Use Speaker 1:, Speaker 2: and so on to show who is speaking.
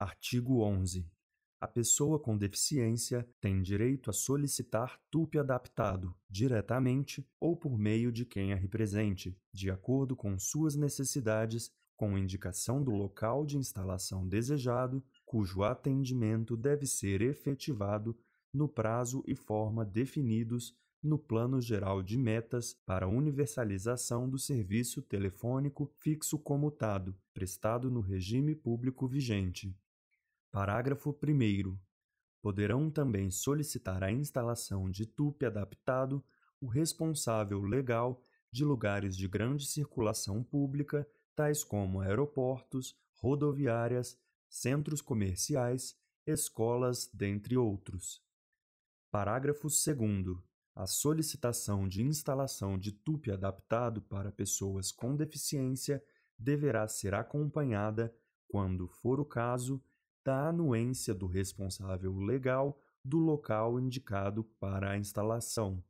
Speaker 1: Artigo 11. A pessoa com deficiência tem direito a solicitar TUP adaptado, diretamente ou por meio de quem a represente, de acordo com suas necessidades, com indicação do local de instalação desejado, cujo atendimento deve ser efetivado no prazo e forma definidos no Plano Geral de Metas para Universalização do Serviço Telefônico Fixo Comutado, prestado no regime público vigente. Parágrafo 1 Poderão também solicitar a instalação de tupe adaptado o responsável legal de lugares de grande circulação pública, tais como aeroportos, rodoviárias, centros comerciais, escolas, dentre outros. Parágrafo 2 a solicitação de instalação de tupe adaptado para pessoas com deficiência deverá ser acompanhada, quando for o caso, da anuência do responsável legal do local indicado para a instalação.